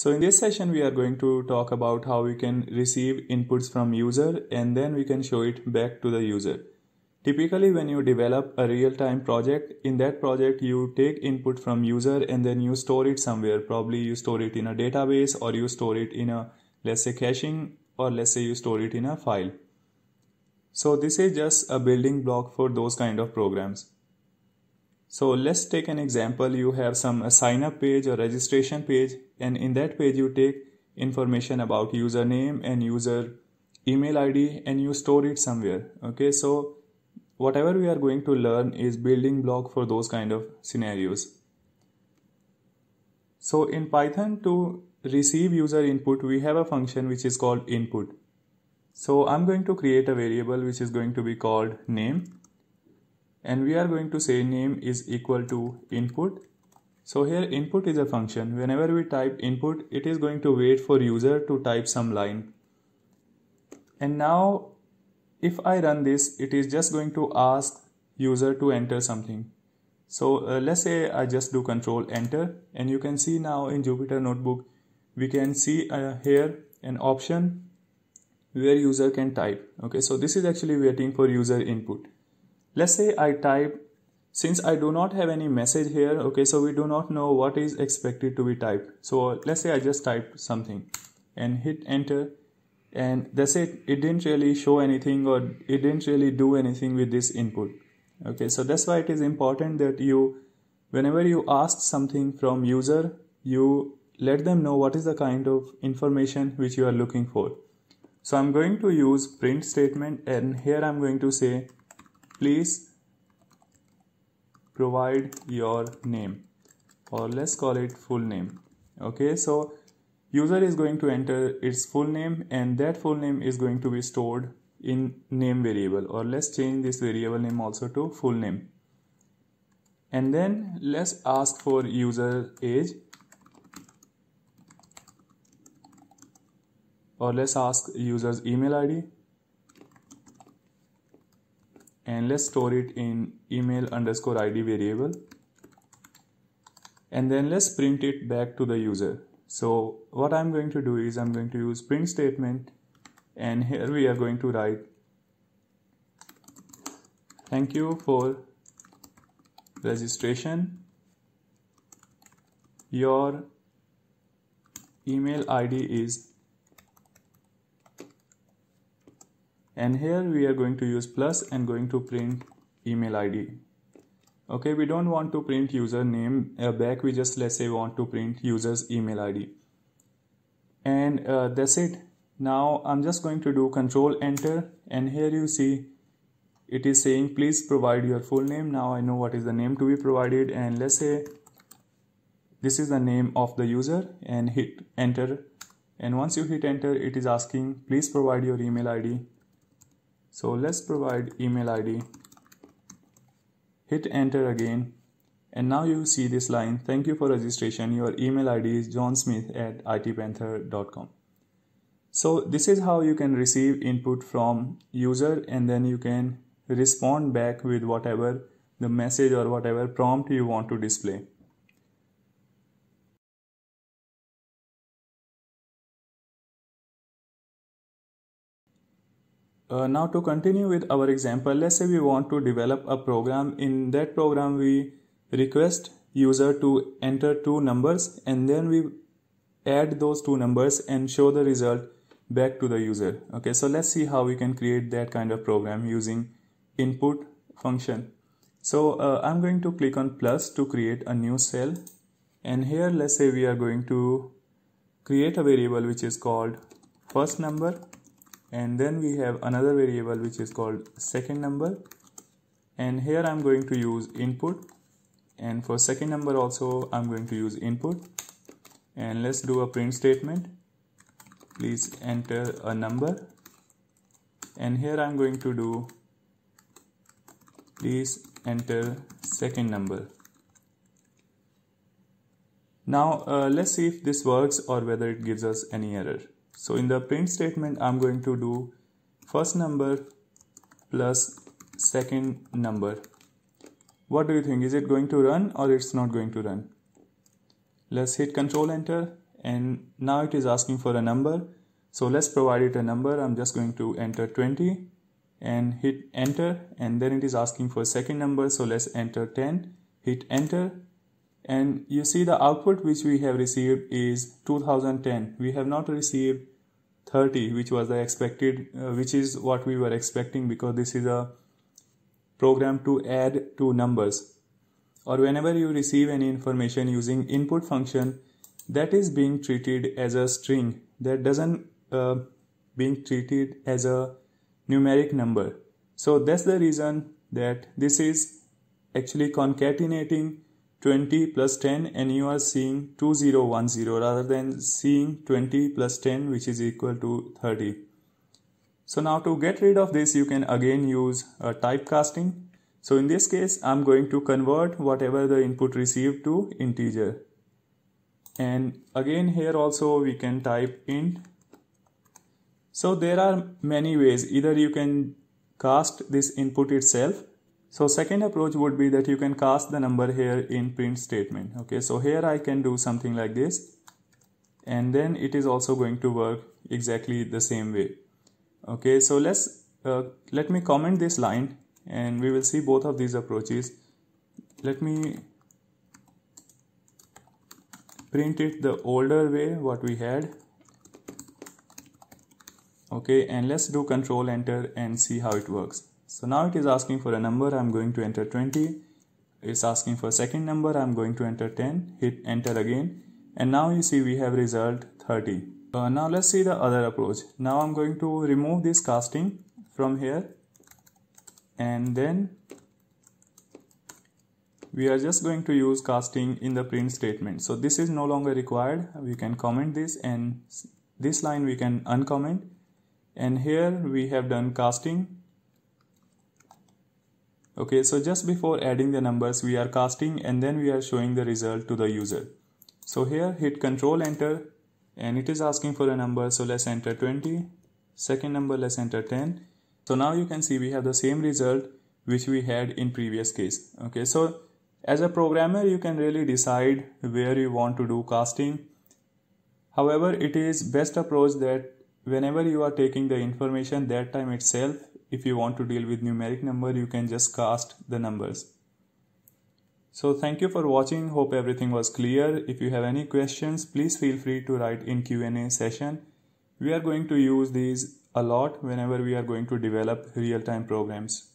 So in this session, we are going to talk about how we can receive inputs from user and then we can show it back to the user. Typically, when you develop a real-time project, in that project you take input from user and then you store it somewhere. Probably you store it in a database or you store it in a, let's say caching or let's say you store it in a file. So this is just a building block for those kind of programs. So let's take an example. You have some sign up page or registration page, and in that page, you take information about username and user email ID and you store it somewhere. Okay, so whatever we are going to learn is building block for those kind of scenarios. So in Python to receive user input, we have a function which is called input. So I'm going to create a variable which is going to be called name and we are going to say name is equal to input so here input is a function whenever we type input it is going to wait for user to type some line and now if I run this it is just going to ask user to enter something so uh, let's say I just do control enter and you can see now in Jupyter notebook we can see uh, here an option where user can type okay so this is actually waiting for user input let's say I type since I do not have any message here okay so we do not know what is expected to be typed so let's say I just type something and hit enter and that's it it didn't really show anything or it didn't really do anything with this input okay so that's why it is important that you whenever you ask something from user you let them know what is the kind of information which you are looking for so I'm going to use print statement and here I'm going to say please provide your name or let's call it full name okay so user is going to enter its full name and that full name is going to be stored in name variable or let's change this variable name also to full name and then let's ask for user age or let's ask user's email id and let's store it in email underscore id variable and then let's print it back to the user so what I'm going to do is I'm going to use print statement and here we are going to write thank you for registration your email ID is and here we are going to use plus and going to print email id okay we don't want to print user name uh, back we just let's say want to print user's email id and uh, that's it now i'm just going to do control enter and here you see it is saying please provide your full name now i know what is the name to be provided and let's say this is the name of the user and hit enter and once you hit enter it is asking please provide your email id so let's provide email ID. Hit enter again. And now you see this line, thank you for registration. Your email ID is johnsmith at itpanther.com. So this is how you can receive input from user and then you can respond back with whatever the message or whatever prompt you want to display. Uh, now to continue with our example, let's say we want to develop a program. In that program, we request user to enter two numbers and then we add those two numbers and show the result back to the user. Okay, so let's see how we can create that kind of program using input function. So uh, I'm going to click on plus to create a new cell and here let's say we are going to create a variable which is called first number and then we have another variable which is called second number and here I'm going to use input and for second number also I'm going to use input and let's do a print statement please enter a number and here I'm going to do please enter second number now uh, let's see if this works or whether it gives us any error so in the print statement, I'm going to do first number plus second number. What do you think? Is it going to run or it's not going to run? Let's hit control enter and now it is asking for a number. So let's provide it a number. I'm just going to enter 20 and hit enter and then it is asking for second number. So let's enter 10, hit enter and you see the output which we have received is 2010 we have not received 30 which was the expected uh, which is what we were expecting because this is a program to add two numbers or whenever you receive any information using input function that is being treated as a string that doesn't uh, being treated as a numeric number so that's the reason that this is actually concatenating 20 plus 10 and you are seeing 2010 rather than seeing 20 plus 10 which is equal to 30. So now to get rid of this you can again use a uh, typecasting. So in this case I'm going to convert whatever the input received to integer. And again here also we can type int. So there are many ways either you can cast this input itself so second approach would be that you can cast the number here in print statement. Okay, so here I can do something like this and then it is also going to work exactly the same way. Okay, so let's uh, let me comment this line and we will see both of these approaches. Let me print it the older way what we had. Okay, and let's do control enter and see how it works so now it is asking for a number i'm going to enter 20 it's asking for a second number i'm going to enter 10 hit enter again and now you see we have result 30 uh, now let's see the other approach now i'm going to remove this casting from here and then we are just going to use casting in the print statement so this is no longer required we can comment this and this line we can uncomment and here we have done casting okay so just before adding the numbers we are casting and then we are showing the result to the user so here hit control enter and it is asking for a number so let's enter 20 second number let's enter 10 so now you can see we have the same result which we had in previous case okay so as a programmer you can really decide where you want to do casting however it is best approach that whenever you are taking the information that time itself if you want to deal with numeric number you can just cast the numbers so thank you for watching hope everything was clear if you have any questions please feel free to write in q&a session we are going to use these a lot whenever we are going to develop real-time programs